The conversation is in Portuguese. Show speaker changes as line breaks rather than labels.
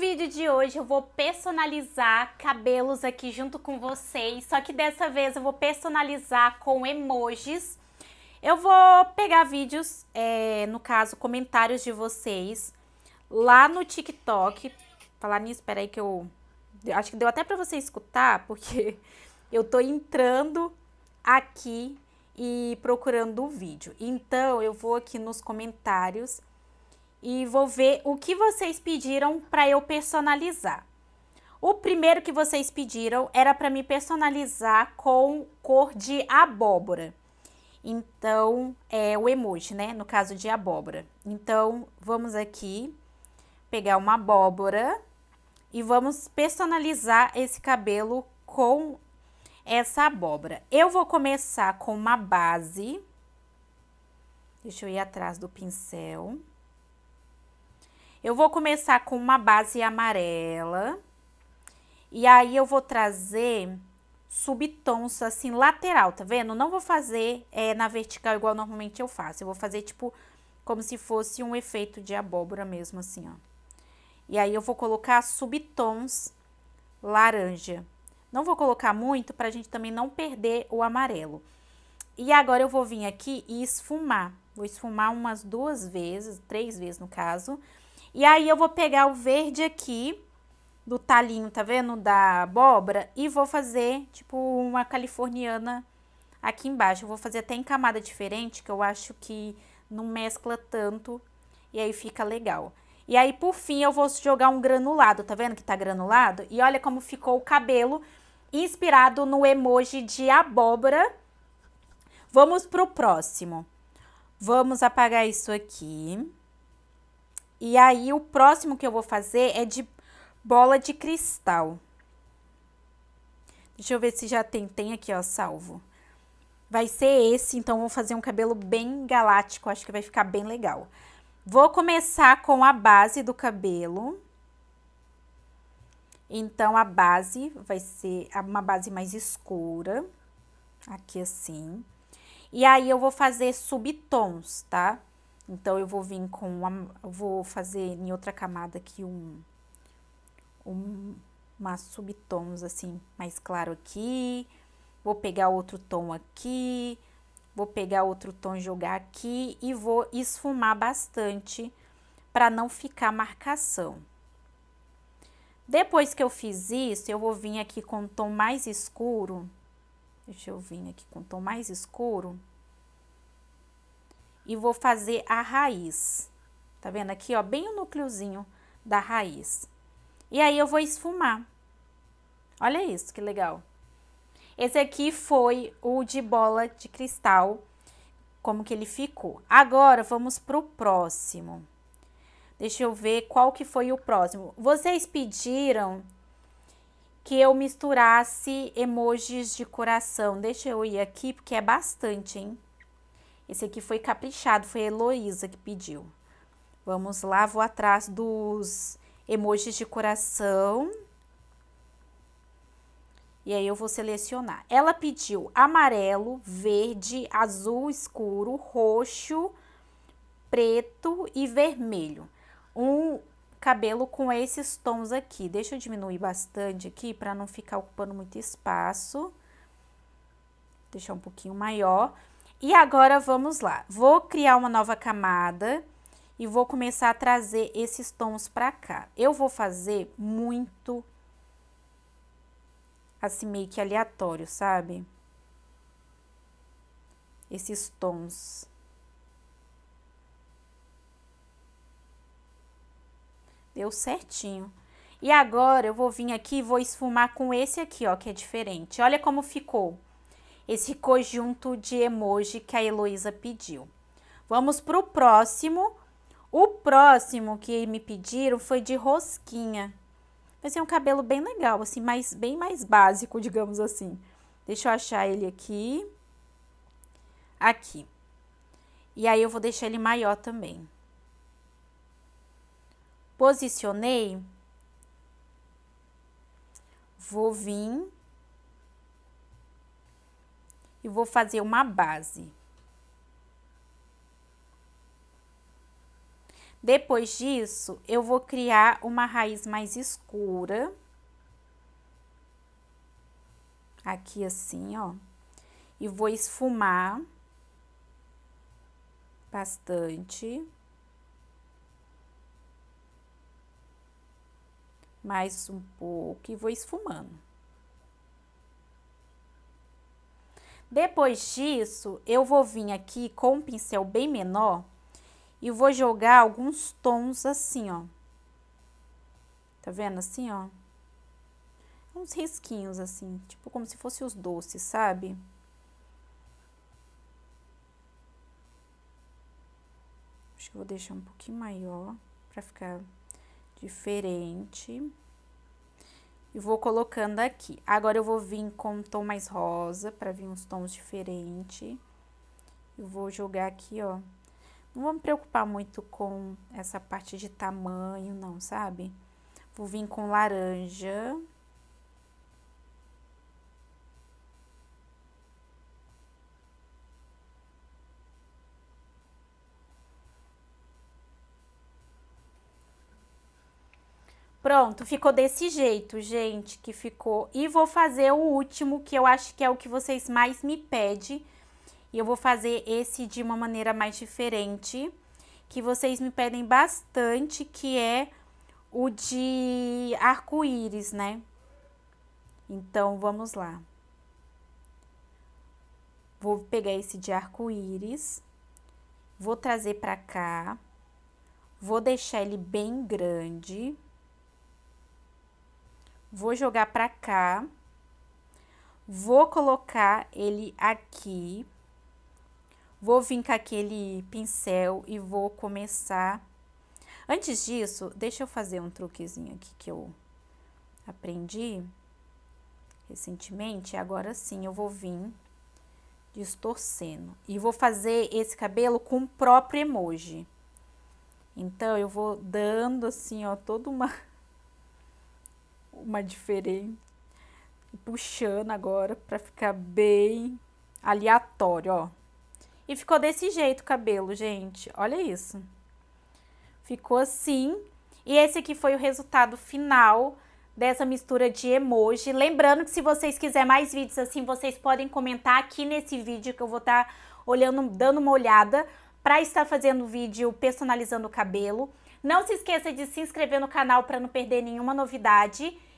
vídeo de hoje eu vou personalizar cabelos aqui junto com vocês, só que dessa vez eu vou personalizar com emojis. Eu vou pegar vídeos, é, no caso, comentários de vocês lá no TikTok. Falar nisso, peraí que eu... Acho que deu até pra você escutar, porque eu tô entrando aqui e procurando o vídeo. Então, eu vou aqui nos comentários e vou ver o que vocês pediram para eu personalizar. O primeiro que vocês pediram era para me personalizar com cor de abóbora. Então, é o emoji, né? No caso de abóbora. Então, vamos aqui pegar uma abóbora e vamos personalizar esse cabelo com essa abóbora. Eu vou começar com uma base. Deixa eu ir atrás do pincel. Eu vou começar com uma base amarela. E aí eu vou trazer subtons assim lateral, tá vendo? Não vou fazer é, na vertical igual normalmente eu faço. Eu vou fazer tipo como se fosse um efeito de abóbora mesmo assim, ó. E aí eu vou colocar subtons laranja. Não vou colocar muito pra gente também não perder o amarelo. E agora eu vou vir aqui e esfumar. Vou esfumar umas duas vezes, três vezes no caso. E aí eu vou pegar o verde aqui do talinho, tá vendo? Da abóbora e vou fazer tipo uma californiana aqui embaixo. Eu vou fazer até em camada diferente, que eu acho que não mescla tanto e aí fica legal. E aí, por fim, eu vou jogar um granulado, tá vendo que tá granulado? E olha como ficou o cabelo inspirado no emoji de abóbora. Vamos pro próximo. Vamos apagar isso aqui. E aí, o próximo que eu vou fazer é de bola de cristal. Deixa eu ver se já tem. Tem aqui, ó, salvo. Vai ser esse, então vou fazer um cabelo bem galáctico, acho que vai ficar bem legal. Vou começar com a base do cabelo. Então, a base vai ser uma base mais escura, aqui assim. E aí, eu vou fazer subtons, tá? Então, eu vou vir com uma, vou fazer em outra camada aqui um, um umas subtons assim mais claro aqui, vou pegar outro tom aqui, vou pegar outro tom e jogar aqui e vou esfumar bastante para não ficar marcação. Depois que eu fiz isso, eu vou vir aqui com um tom mais escuro, deixa eu vir aqui com um tom mais escuro e vou fazer a raiz. Tá vendo aqui, ó, bem o núcleozinho da raiz. E aí eu vou esfumar. Olha isso, que legal. Esse aqui foi o de bola de cristal, como que ele ficou. Agora, vamos pro próximo. Deixa eu ver qual que foi o próximo. Vocês pediram que eu misturasse emojis de coração. Deixa eu ir aqui, porque é bastante, hein? Esse aqui foi caprichado, foi a Heloísa que pediu. Vamos lá, vou atrás dos emojis de coração. E aí eu vou selecionar. Ela pediu amarelo, verde, azul escuro, roxo, preto e vermelho. Um cabelo com esses tons aqui. Deixa eu diminuir bastante aqui para não ficar ocupando muito espaço. Deixar um pouquinho maior. E agora vamos lá. Vou criar uma nova camada e vou começar a trazer esses tons para cá. Eu vou fazer muito assim meio que aleatório, sabe? Esses tons. Deu certinho. E agora eu vou vir aqui e vou esfumar com esse aqui, ó, que é diferente. Olha como ficou esse conjunto de emoji que a Heloísa pediu. Vamos para o próximo. O próximo que me pediram foi de rosquinha. Mas é um cabelo bem legal, assim, mais, bem mais básico, digamos assim. Deixa eu achar ele aqui. Aqui. E aí eu vou deixar ele maior também. Posicionei. Vou vir e vou fazer uma base. Depois disso, eu vou criar uma raiz mais escura. Aqui assim, ó. E vou esfumar bastante. Mais um pouco e vou esfumando. Depois disso, eu vou vir aqui com um pincel bem menor e vou jogar alguns tons assim, ó. Tá vendo assim, ó? Uns risquinhos assim, tipo como se fossem os doces, sabe? Acho que vou deixar um pouquinho maior para ficar diferente e vou colocando aqui. Agora eu vou vir com um tom mais rosa, para vir uns tons diferentes. Eu vou jogar aqui, ó. Não vou me preocupar muito com essa parte de tamanho, não, sabe? Vou vir com laranja. Laranja. Pronto, ficou desse jeito, gente, que ficou. E vou fazer o último, que eu acho que é o que vocês mais me pedem. E eu vou fazer esse de uma maneira mais diferente, que vocês me pedem bastante, que é o de arco-íris, né? Então, vamos lá. Vou pegar esse de arco-íris, vou trazer pra cá, vou deixar ele bem grande vou jogar para cá, vou colocar ele aqui, vou vir com aquele pincel e vou começar. Antes disso, deixa eu fazer um truquezinho aqui que eu aprendi recentemente, agora sim eu vou vir distorcendo. E vou fazer esse cabelo com o próprio emoji. Então, eu vou dando assim, ó, toda uma uma diferente. Puxando agora pra ficar bem aleatório, ó. E ficou desse jeito o cabelo, gente. Olha isso. Ficou assim. E esse aqui foi o resultado final dessa mistura de emoji. Lembrando que se vocês quiserem mais vídeos assim, vocês podem comentar aqui nesse vídeo que eu vou estar tá olhando, dando uma olhada para estar fazendo vídeo personalizando o cabelo. Não se esqueça de se inscrever no canal para não perder nenhuma novidade